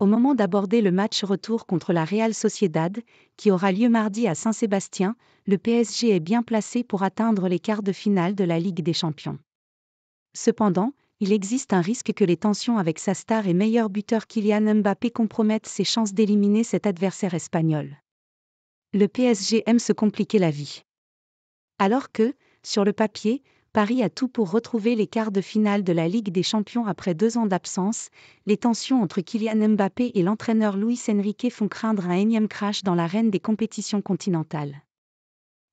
au moment d'aborder le match retour contre la Real Sociedad, qui aura lieu mardi à Saint-Sébastien, le PSG est bien placé pour atteindre les quarts de finale de la Ligue des Champions. Cependant, il existe un risque que les tensions avec sa star et meilleur buteur Kylian Mbappé compromettent ses chances d'éliminer cet adversaire espagnol. Le PSG aime se compliquer la vie. Alors que, sur le papier, Paris a tout pour retrouver les quarts de finale de la Ligue des Champions après deux ans d'absence. Les tensions entre Kylian Mbappé et l'entraîneur Luis Enrique font craindre un énième crash dans l'arène des compétitions continentales.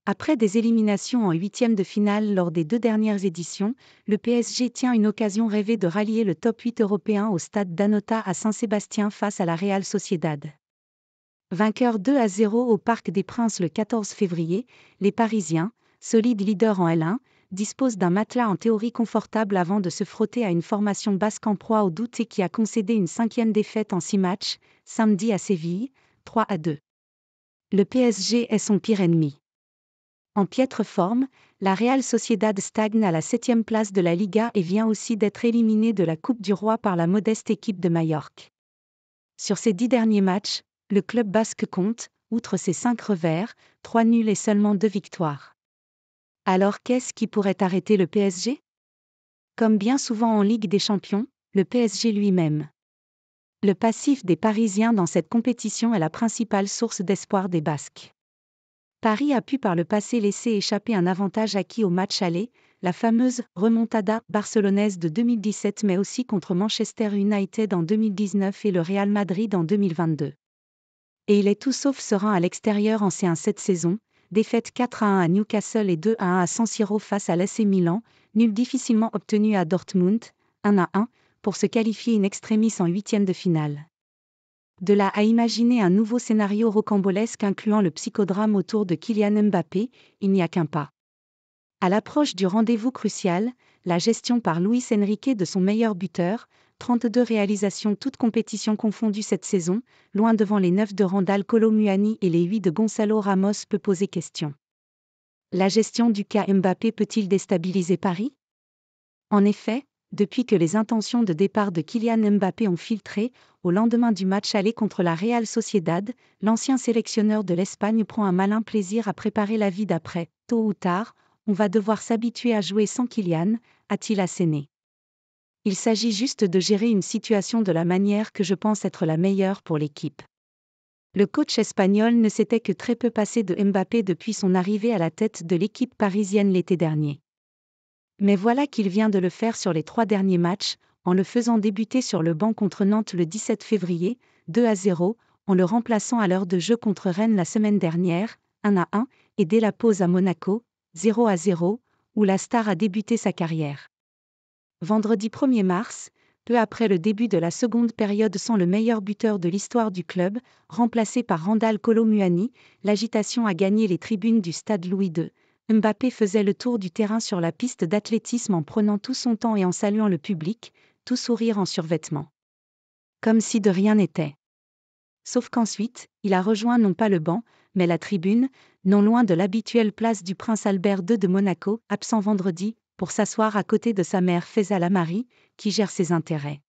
Après des éliminations en huitièmes de finale lors des deux dernières éditions, le PSG tient une occasion rêvée de rallier le top 8 européen au stade d'Anota à Saint-Sébastien face à la Real Sociedad. Vainqueur 2 à 0 au Parc des Princes le 14 février, les Parisiens, solides leaders en L1, dispose d'un matelas en théorie confortable avant de se frotter à une formation basque en proie au doute et qui a concédé une cinquième défaite en six matchs, samedi à Séville, 3 à 2. Le PSG est son pire ennemi. En piètre forme, la Real Sociedad stagne à la septième place de la Liga et vient aussi d'être éliminée de la Coupe du Roi par la modeste équipe de Majorque. Sur ses dix derniers matchs, le club basque compte, outre ses cinq revers, trois nuls et seulement deux victoires. Alors qu'est-ce qui pourrait arrêter le PSG Comme bien souvent en Ligue des Champions, le PSG lui-même. Le passif des Parisiens dans cette compétition est la principale source d'espoir des Basques. Paris a pu par le passé laisser échapper un avantage acquis au match aller, la fameuse remontada barcelonaise de 2017 mais aussi contre Manchester United en 2019 et le Real Madrid en 2022. Et il est tout sauf serein à l'extérieur en C1 cette saison, défaite 4 à 1 à Newcastle et 2 à 1 à San Siro face à l'AC Milan, nul difficilement obtenu à Dortmund, 1 à 1, pour se qualifier in extremis en huitième de finale. De là à imaginer un nouveau scénario rocambolesque incluant le psychodrame autour de Kylian Mbappé, il n'y a qu'un pas. À l'approche du rendez-vous crucial, la gestion par Luis Enrique de son meilleur buteur, 32 réalisations toutes compétitions confondues cette saison, loin devant les 9 de Randall Colomuani et les 8 de Gonzalo Ramos peut poser question. La gestion du cas Mbappé peut-il déstabiliser Paris En effet, depuis que les intentions de départ de Kylian Mbappé ont filtré, au lendemain du match aller contre la Real Sociedad, l'ancien sélectionneur de l'Espagne prend un malin plaisir à préparer la vie d'après. Tôt ou tard, on va devoir s'habituer à jouer sans Kylian, a-t-il asséné. Il s'agit juste de gérer une situation de la manière que je pense être la meilleure pour l'équipe. Le coach espagnol ne s'était que très peu passé de Mbappé depuis son arrivée à la tête de l'équipe parisienne l'été dernier. Mais voilà qu'il vient de le faire sur les trois derniers matchs, en le faisant débuter sur le banc contre Nantes le 17 février, 2 à 0, en le remplaçant à l'heure de jeu contre Rennes la semaine dernière, 1 à 1, et dès la pause à Monaco, 0 à 0, où la star a débuté sa carrière vendredi 1er mars, peu après le début de la seconde période sans le meilleur buteur de l'histoire du club, remplacé par Randall Colomuani, l'agitation a gagné les tribunes du stade Louis II. Mbappé faisait le tour du terrain sur la piste d'athlétisme en prenant tout son temps et en saluant le public, tout sourire en survêtement. Comme si de rien n'était. Sauf qu'ensuite, il a rejoint non pas le banc, mais la tribune, non loin de l'habituelle place du prince Albert II de Monaco, absent vendredi, pour s'asseoir à côté de sa mère Faisala Amari, qui gère ses intérêts.